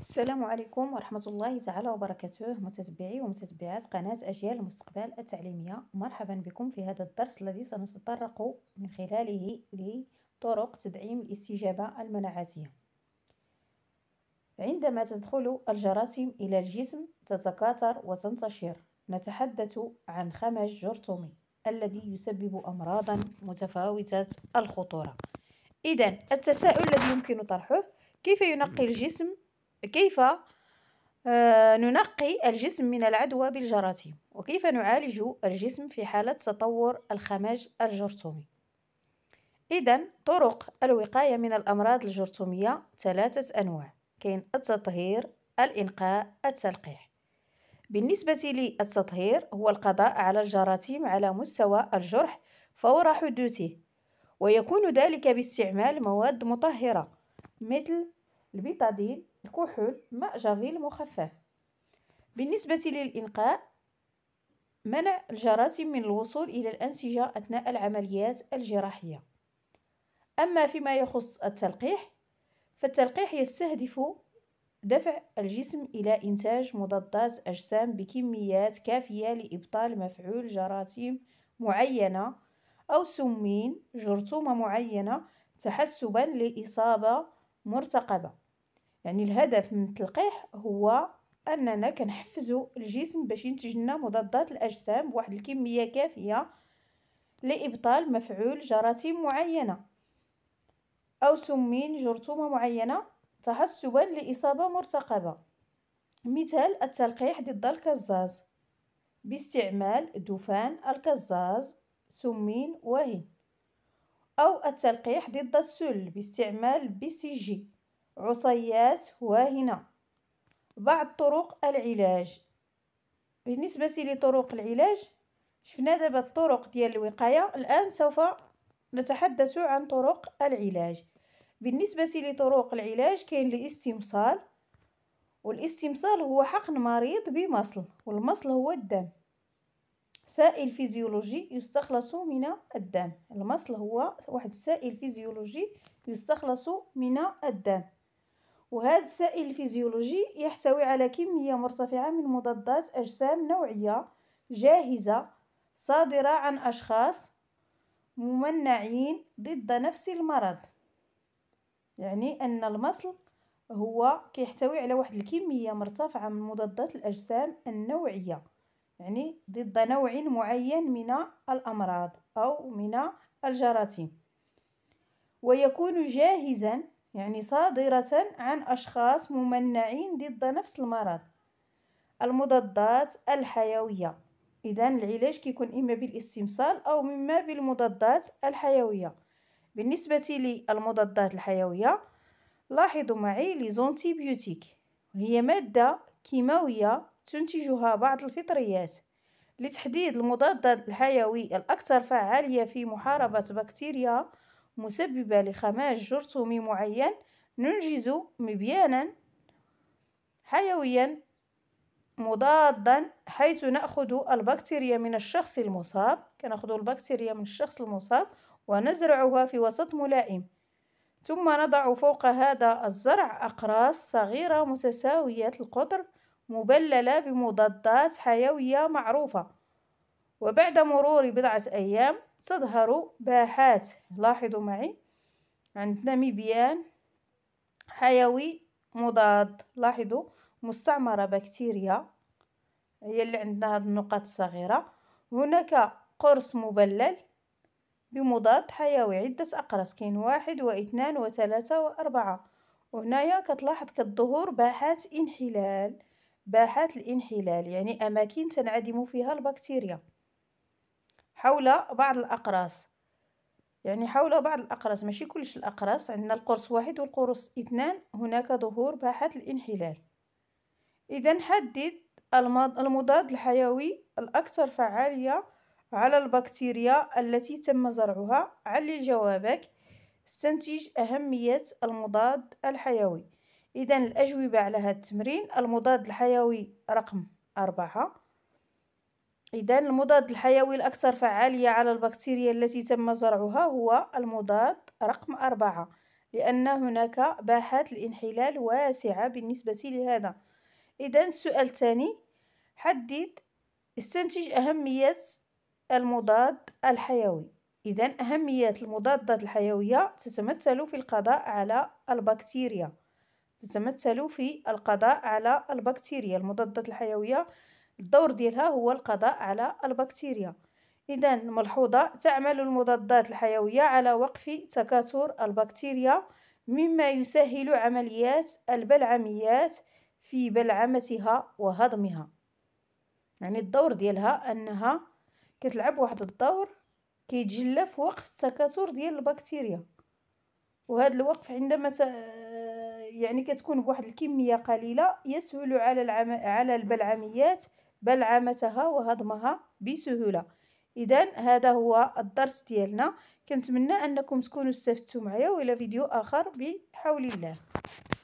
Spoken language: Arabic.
السلام عليكم ورحمة الله تعالى وبركاته متتبعي ومتتبعات قناة أجيال المستقبل التعليمية مرحبا بكم في هذا الدرس الذي سنتطرق من خلاله لطرق تدعيم الاستجابة المناعاتية عندما تدخل الجراثيم إلى الجسم تتكاثر وتنتشر نتحدث عن خمج جرثومي الذي يسبب أمراضا متفاوتة الخطورة إذا التساؤل الذي يمكن طرحه كيف ينقي الجسم كيف آه، ننقي الجسم من العدوى بالجراثيم وكيف نعالج الجسم في حالة تطور الخماج الجرثومي إذا طرق الوقاية من الأمراض الجرثومية ثلاثة أنواع كاين التطهير الإنقاء التلقيح بالنسبة للتطهير هو القضاء على الجراثيم على مستوى الجرح فور حدوثه ويكون ذلك باستعمال مواد مطهرة مثل البيتادين الكحول ماء جافيل مخفف بالنسبة للإنقاء منع الجراثيم من الوصول إلى الأنسجة أثناء العمليات الجراحية أما فيما يخص التلقيح فالتلقيح يستهدف دفع الجسم إلى إنتاج مضادات أجسام بكميات كافية لإبطال مفعول جراثيم معينة أو سمين جرثومة معينة تحسبا لإصابة مرتقبة يعني الهدف من التلقيح هو اننا كنحفزو الجسم باش ينتج لنا مضادات الاجسام بواحد الكميه كافيه لابطال مفعول جراثيم معينه او سمين جرثومه معينه تحسبا لاصابه مرتقبه مثال التلقيح ضد الكزاز باستعمال دفان الكزاز سمين وهي أو التلقيح ضد السل باستعمال بي سي جي عصيات واهنة بعض طرق العلاج بالنسبة لطرق العلاج شفنا دابا الطرق ديال الوقاية الآن سوف نتحدث عن طرق العلاج بالنسبة لطرق العلاج كاين الاستمصال والاستمصال هو حقن مريض بمصل والمصل هو الدم سائل فيزيولوجي يستخلص من الدم المصل هو واحد السائل فيزيولوجي يستخلص من الدم وهذا السائل الفيزيولوجي يحتوي على كمية مرتفعة من مضادات أجسام نوعية جاهزة صادرة عن أشخاص ممنعين ضد نفس المرض يعني أن المصل هو كيحتوي على واحد الكمية مرتفعة من مضادات الأجسام النوعية يعني ضد نوع معين من الأمراض أو من الجراثيم ويكون جاهزا يعني صادرة عن أشخاص ممنعين ضد نفس المرض المضادات الحيوية إذا العلاج كيكون إما بالاستمصال أو إما بالمضادات الحيوية بالنسبة للمضادات الحيوية لاحظوا معي ليزونتيبيوتيك هي مادة كيماوية تنتجها بعض الفطريات لتحديد المضاد الحيوي الأكثر فعالية في محاربة بكتيريا مسببة لخماج جرثومي معين ننجز مبيانا حيويا مضادا حيث نأخذ البكتيريا من الشخص المصاب كنأخذ البكتيريا من الشخص المصاب ونزرعها في وسط ملائم ثم نضع فوق هذا الزرع أقراص صغيرة متساوية القطر مبللة بمضادات حيوية معروفة وبعد مرور بضعة أيام تظهر باحات لاحظوا معي عندنا مبيان حيوي مضاد لاحظوا مستعمرة بكتيريا هي اللي عندنا هاد النقط الصغيرة هناك قرص مبلل بمضاد حيوي عدة أقراص كاين واحد واثنان وثلاثة وأربعة وهنايا كتلاحظ كالظهور باحات انحلال باحات الانحلال يعني أماكن تنعدم فيها البكتيريا حول بعض الأقراص يعني حول بعض الأقراص ماشي كلش الأقراص عندنا القرص واحد والقرص اثنان هناك ظهور باحات الانحلال إذا حدد المضاد الحيوي الأكثر فعالية على البكتيريا التي تم زرعها علل جوابك استنتج أهمية المضاد الحيوي إذا الأجوبة على هذا التمرين المضاد الحيوي رقم أربعة إذا المضاد الحيوي الأكثر فعالية على البكتيريا التي تم زرعها هو المضاد رقم أربعة لأن هناك باحات الانحلال واسعة بالنسبة لهذا إذا السؤال الثاني حدد استنتج أهمية المضاد الحيوي إذا أهمية المضادات الحيوية تتمثل في القضاء على البكتيريا تتمثل في القضاء على البكتيريا المضادات الحيوية الدور ديالها هو القضاء على البكتيريا إذا ملحوظة تعمل المضادات الحيوية على وقف تكاثر البكتيريا مما يسهل عمليات البلعميات في بلعمتها وهضمها يعني الدور ديالها أنها كتلعب واحد الدور كيتجلى في وقف التكاثر ديال البكتيريا وهذا الوقف عندما ت... يعني كتكون بواحد الكميه قليله يسهل على العم... على البلعميات بلعمتها وهضمها بسهوله اذا هذا هو الدرس ديالنا كنتمنى انكم تكونوا استفدتوا معايا والى فيديو اخر بحول الله